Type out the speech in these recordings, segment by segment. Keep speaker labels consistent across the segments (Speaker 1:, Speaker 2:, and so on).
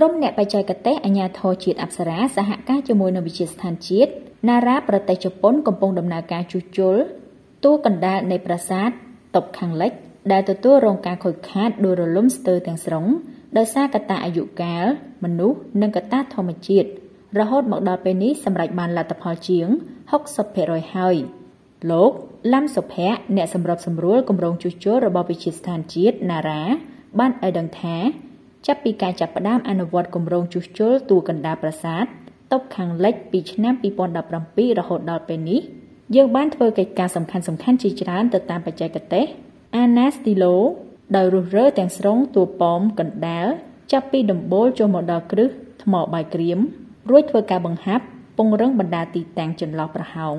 Speaker 1: ក្រុមអ្នកបច្ចេកទេសអាជ្ញាធរជាតិអប្សរាសហការជាមួយនឹងវិទ្យាស្ថានជាតិណារ៉ាប្រទេសជប៉ុនកំពុងដំណើរការជួសជុលទូកណ្ដាលនៃប្រាសាទតុបខាងលិច ដែលទទួលរងការខូចខាតដួលរលំស្ទើរទាំងស្រុងដោយសារកត្តាអាយុកាល មនុស្សនិងកត្តាធម្មជាតិរហូតមកដល់ពេលនេះសម្រេចបានលទ្ធផលជាង60%ហើយលោកលំសុភ័ក្រអ្នកសម្របសម្រួលគម្រោងជួសជុលរបស់វិទ្យាស្ថានជាតិណារ៉ាបានឲ្យដឹងថាចាប់ពីការចាប់ផ្ដើមអនុវត្តគម្រោងជួសជុលទួលកណ្ដាលប្រាសាទតប់ខាងលិច ពីឆ្នាំ2017រហូតដល់ពេលនេះ យើងបានធ្វើកិច្ចការសំខាន់ៗជាច្រើនទៅតាមបច្ចេកទេស ANA Stilo ដោយរុះរើទាំងស្រុងតួប៉មកណ្ដាលចាប់ពីដំបូលចុះមកដល់គ្រឹះថ្មបាយក្រៀមរួចធ្វើការបង្ហាប់ពង្រឹងបណ្ដាទីតាំងចន្លោះប្រហោង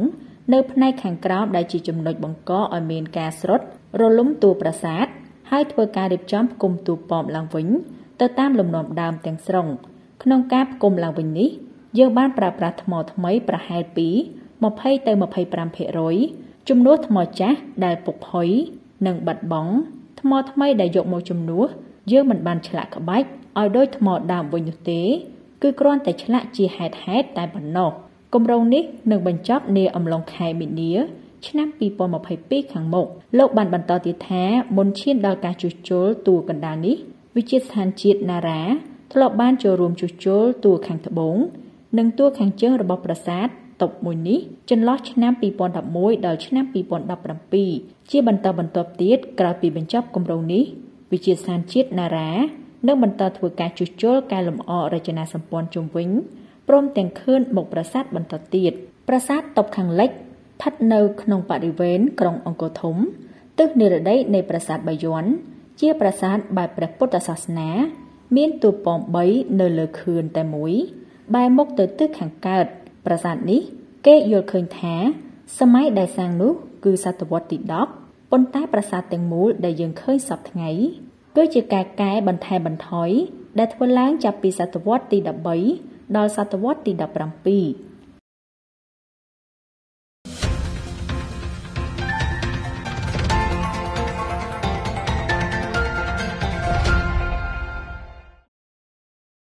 Speaker 1: នៅផ្នែកខាងក្រោមដែលជាចំណុចបង្កឲ្យមានការស្រុតរលំតួប្រាសាទហើយធ្វើការរៀបចំផ្គុំតួប៉មឡើងវិញទៅតាមលំនាំដើមទាំងស្រុងក្នុងការផ្គុំឡើងវិញនេះ យើងបានប្រើប្រាស់ថ្មថ្មីប្រហែលពី20ទៅ25%ចំនួនថ្មចាស់ដែលពុកផុយនិងបាត់បង់ថ្មថ្មីដែលយកមកចំនួនយើងមិនបានឆ្លាក់ក្បាច់ឲ្យដូចថ្មដើមវិញនោះទេ គឺគ្រាន់តែឆ្លាក់ជាហេតុហេតុតែប៉ុណ្ណោះគម្រោងនេះនឹងបញ្ចប់នាអំឡុងខែមីនាឆ្នាំ2022ខាងមុខលោកបានបន្តទៀតថាមុនឈានដល់ការជួសជុលតួកណ្ដាលនេះវិទ្យាស្ថានជាតិណារ៉ាធ្លាប់បានចូលរួមជួសជុលតួខាងត្បូងនិងតួខាងជើងរបស់ប្រាសាទតប់មួយនេះ ចន្លោះឆ្នាំ2011ដល់ឆ្នាំ2017ជាបន្តបន្ទាប់ទៀតក្រោយពីបញ្ចប់គម្រោងនេះ វិទ្យាស្ថានជាតិណារ៉ានឹងបន្តធ្វើការជួសជុលកែលម្អរចនាសម្ព័ន្ធជុំវិញព្រមទាំងខឿនមុខប្រាសាទបន្តទៀតប្រាសាទតប់ខាងលិចស្ថិតនៅក្នុងបរិវេណក្រុងអង្គរធំទិសនិរតីនៃប្រាសាទបាយ័នជាប្រាសាទបែបព្រះពុទ្ធសាសនា មានតួប៉ម3នៅលើខឿនតែមួយបែរមុខទៅទិសខាងកើតប្រាសាទនេះ គេយល់ឃើញថាសម័យដែលសាងនោះគឺសតវត្សទី10ប៉ុន្តែប្រាសាទទាំងមូលដែលយើងឃើញសពថ្ងៃ គឺជាការកែបន្ថែបន្ថយដែលធ្វើឡើងចាប់ពីសតវត្សទី13ដល់សតវត្សទី17